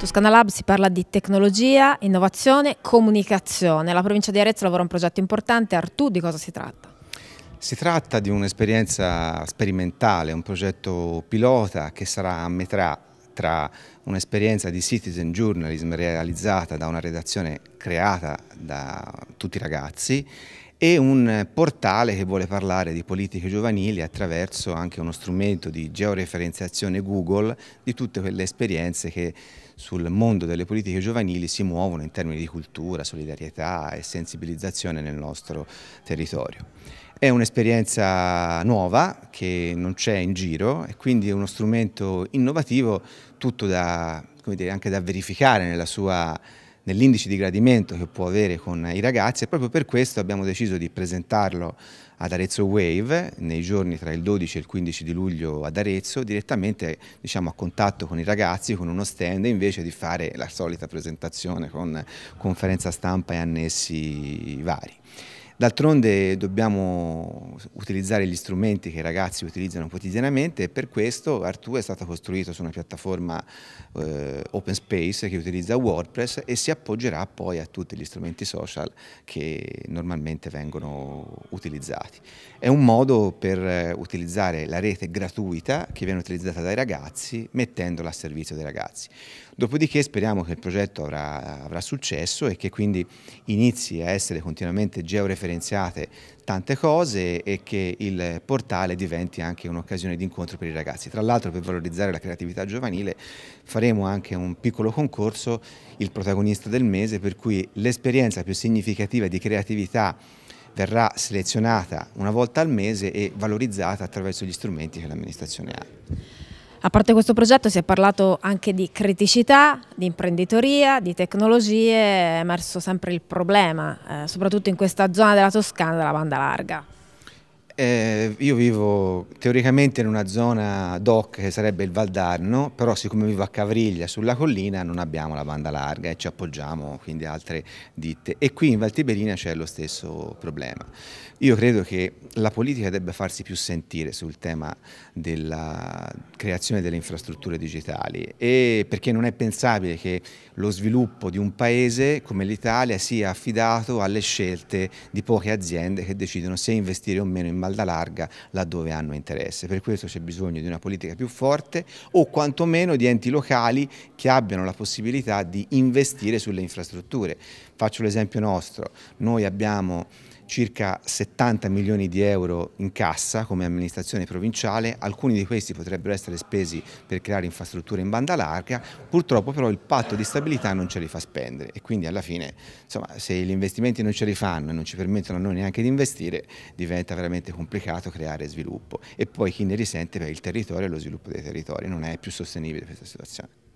Toscana esatto, Lab si parla di tecnologia, innovazione, comunicazione. La provincia di Arezzo lavora un progetto importante. Artù, di cosa si tratta? Si tratta di un'esperienza sperimentale, un progetto pilota che sarà a metà tra un'esperienza di citizen journalism realizzata da una redazione creata da tutti i ragazzi e un portale che vuole parlare di politiche giovanili attraverso anche uno strumento di georeferenziazione Google di tutte quelle esperienze che sul mondo delle politiche giovanili si muovono in termini di cultura, solidarietà e sensibilizzazione nel nostro territorio. È un'esperienza nuova che non c'è in giro e quindi è uno strumento innovativo tutto da, dire, anche da verificare nella sua nell'indice di gradimento che può avere con i ragazzi e proprio per questo abbiamo deciso di presentarlo ad Arezzo Wave nei giorni tra il 12 e il 15 di luglio ad Arezzo direttamente diciamo, a contatto con i ragazzi con uno stand invece di fare la solita presentazione con conferenza stampa e annessi vari. D'altronde dobbiamo utilizzare gli strumenti che i ragazzi utilizzano quotidianamente e per questo Artù è stato costruito su una piattaforma eh, open space che utilizza WordPress e si appoggerà poi a tutti gli strumenti social che normalmente vengono utilizzati. È un modo per eh, utilizzare la rete gratuita che viene utilizzata dai ragazzi mettendola a servizio dei ragazzi. Dopodiché speriamo che il progetto avrà, avrà successo e che quindi inizi a essere continuamente georeferenziato differenziate tante cose e che il portale diventi anche un'occasione di incontro per i ragazzi. Tra l'altro per valorizzare la creatività giovanile faremo anche un piccolo concorso, il protagonista del mese, per cui l'esperienza più significativa di creatività verrà selezionata una volta al mese e valorizzata attraverso gli strumenti che l'amministrazione ha. A parte questo progetto si è parlato anche di criticità, di imprenditoria, di tecnologie, è emerso sempre il problema, eh, soprattutto in questa zona della Toscana della banda larga. Eh, io vivo teoricamente in una zona doc che sarebbe il Val d'Arno, però siccome vivo a Cavriglia sulla collina non abbiamo la banda larga e ci appoggiamo quindi a altre ditte e qui in Valtiberina c'è lo stesso problema. Io credo che la politica debba farsi più sentire sul tema della creazione delle infrastrutture digitali e perché non è pensabile che lo sviluppo di un paese come l'Italia sia affidato alle scelte di poche aziende che decidono se investire o meno in Valdarno falda larga laddove hanno interesse. Per questo c'è bisogno di una politica più forte o quantomeno di enti locali che abbiano la possibilità di investire sulle infrastrutture. Faccio l'esempio nostro, noi abbiamo circa 70 milioni di euro in cassa come amministrazione provinciale, alcuni di questi potrebbero essere spesi per creare infrastrutture in banda larga, purtroppo però il patto di stabilità non ce li fa spendere e quindi alla fine insomma, se gli investimenti non ce li fanno e non ci permettono a noi neanche di investire diventa veramente complicato creare sviluppo e poi chi ne risente è il territorio e lo sviluppo dei territori, non è più sostenibile questa situazione.